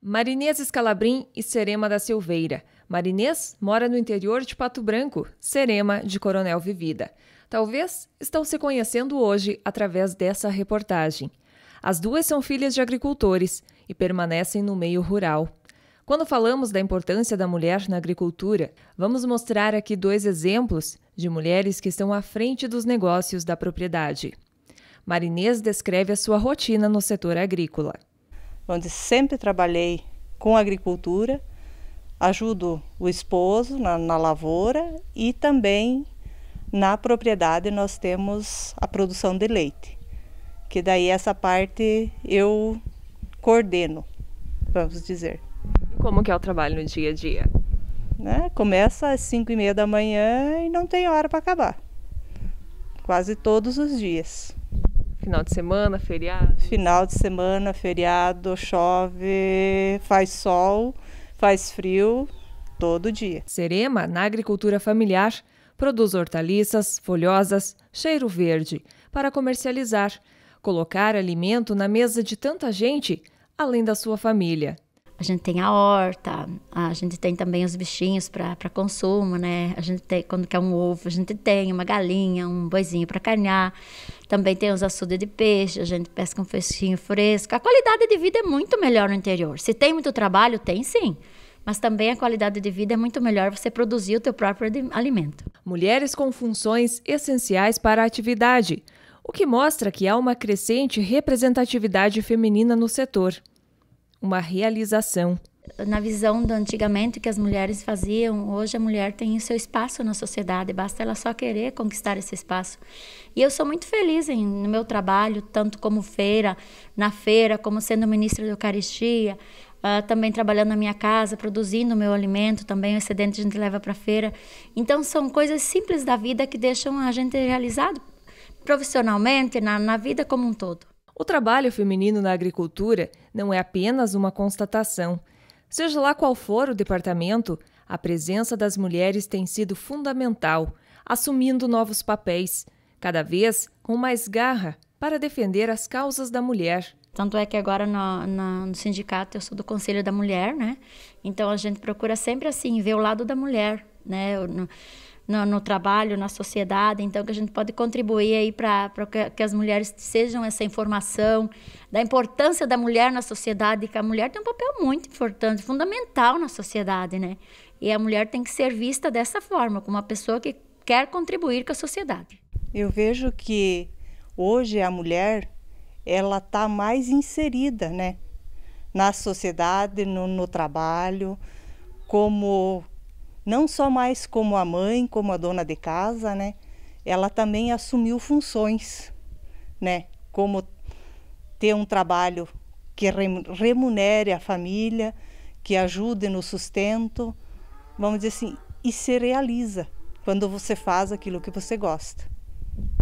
Marinês Escalabrim e Serema da Silveira. Marinês mora no interior de Pato Branco, Serema de Coronel Vivida. Talvez estão se conhecendo hoje através dessa reportagem. As duas são filhas de agricultores e permanecem no meio rural. Quando falamos da importância da mulher na agricultura, vamos mostrar aqui dois exemplos de mulheres que estão à frente dos negócios da propriedade. Marinês descreve a sua rotina no setor agrícola onde sempre trabalhei com agricultura, ajudo o esposo na, na lavoura e também na propriedade nós temos a produção de leite, que daí essa parte eu coordeno, vamos dizer. Como que é o trabalho no dia a dia? Né? Começa às 5 e meia da manhã e não tem hora para acabar. Quase todos os dias. Final de semana, feriado? Final de semana, feriado, chove, faz sol, faz frio, todo dia. Serema, na agricultura familiar, produz hortaliças, folhosas, cheiro verde, para comercializar, colocar alimento na mesa de tanta gente, além da sua família. A gente tem a horta, a gente tem também os bichinhos para consumo, né? A gente tem, quando quer um ovo, a gente tem uma galinha, um boizinho para carnear. Também tem os açudes de peixe, a gente pesca um peixinho fresco. A qualidade de vida é muito melhor no interior. Se tem muito trabalho, tem sim mas também a qualidade de vida é muito melhor você produzir o teu próprio alimento. Mulheres com funções essenciais para a atividade, o que mostra que há uma crescente representatividade feminina no setor uma realização. Na visão do antigamente que as mulheres faziam, hoje a mulher tem o seu espaço na sociedade, basta ela só querer conquistar esse espaço. E eu sou muito feliz em, no meu trabalho, tanto como feira, na feira, como sendo ministra da Eucaristia, Uh, também trabalhando na minha casa, produzindo o meu alimento, também o excedente a gente leva para feira. Então, são coisas simples da vida que deixam a gente realizado profissionalmente, na, na vida como um todo. O trabalho feminino na agricultura não é apenas uma constatação. Seja lá qual for o departamento, a presença das mulheres tem sido fundamental, assumindo novos papéis, cada vez com mais garra para defender as causas da mulher. Tanto é que agora no, no, no, sindicato eu sou do Conselho da Mulher, né? Então a gente procura sempre assim ver o lado da mulher, né? Eu, no, no, no, trabalho, na sociedade, então que a gente pode contribuir aí para que, que as mulheres sejam essa informação da importância da mulher na sociedade, que a mulher tem um papel muito importante, fundamental na sociedade, né? E a mulher tem que ser vista dessa forma, como uma pessoa que quer contribuir com a sociedade. Eu vejo que hoje a mulher ela está mais inserida, né? Na sociedade, no, no trabalho, como não só mais como a mãe, como a dona de casa, né? Ela também assumiu funções, né? Como ter um trabalho que remunere a família, que ajude no sustento, vamos dizer assim, e se realiza quando você faz aquilo que você gosta.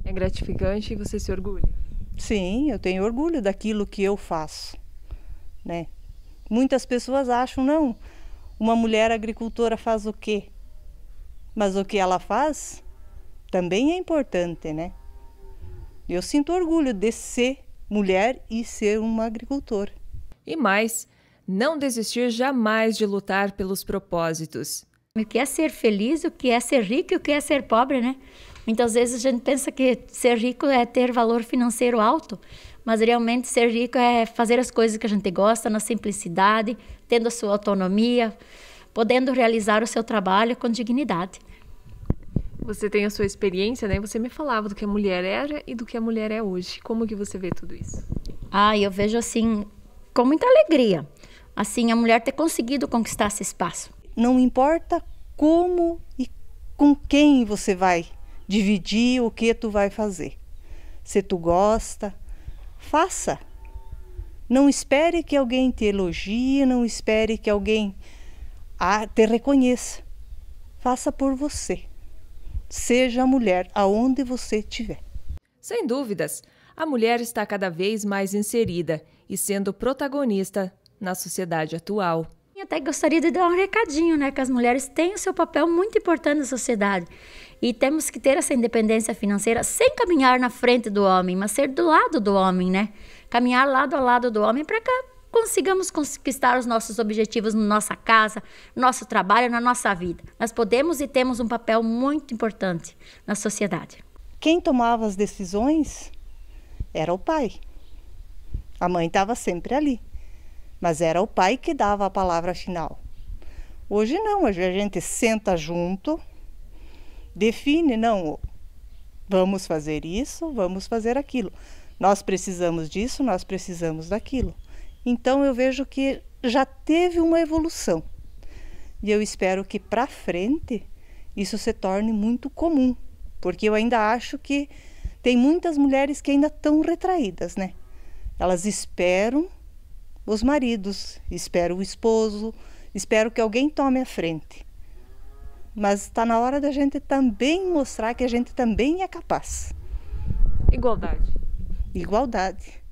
É gratificante e você se orgulha? Sim, eu tenho orgulho daquilo que eu faço, né? Muitas pessoas acham não, uma mulher agricultora faz o quê? Mas o que ela faz também é importante, né? Eu sinto orgulho de ser mulher e ser uma agricultora. E mais, não desistir jamais de lutar pelos propósitos. O que é ser feliz, o que é ser rico e o que é ser pobre, né? Muitas vezes a gente pensa que ser rico é ter valor financeiro alto, mas realmente ser rico é fazer as coisas que a gente gosta na simplicidade, tendo a sua autonomia, podendo realizar o seu trabalho com dignidade. Você tem a sua experiência, né? Você me falava do que a mulher era e do que a mulher é hoje. Como que você vê tudo isso? Ah, eu vejo assim com muita alegria. Assim, a mulher ter conseguido conquistar esse espaço. Não importa como e com quem você vai dividir o que tu vai fazer. Se tu gosta, faça. Não espere que alguém te elogie, não espere que alguém ah, te reconheça. Faça por você. Seja mulher aonde você estiver. Sem dúvidas, a mulher está cada vez mais inserida e sendo protagonista na sociedade atual até gostaria de dar um recadinho, né? Que as mulheres têm o seu papel muito importante na sociedade. E temos que ter essa independência financeira sem caminhar na frente do homem, mas ser do lado do homem, né? Caminhar lado a lado do homem para que consigamos conquistar os nossos objetivos na nossa casa, nosso trabalho, na nossa vida. Nós podemos e temos um papel muito importante na sociedade. Quem tomava as decisões era o pai. A mãe estava sempre ali mas era o pai que dava a palavra final. Hoje não, hoje a gente senta junto, define, não, vamos fazer isso, vamos fazer aquilo. Nós precisamos disso, nós precisamos daquilo. Então eu vejo que já teve uma evolução. E eu espero que para frente isso se torne muito comum, porque eu ainda acho que tem muitas mulheres que ainda estão retraídas, né? Elas esperam os maridos, espero o esposo, espero que alguém tome a frente. Mas está na hora da gente também mostrar que a gente também é capaz. Igualdade. Igualdade.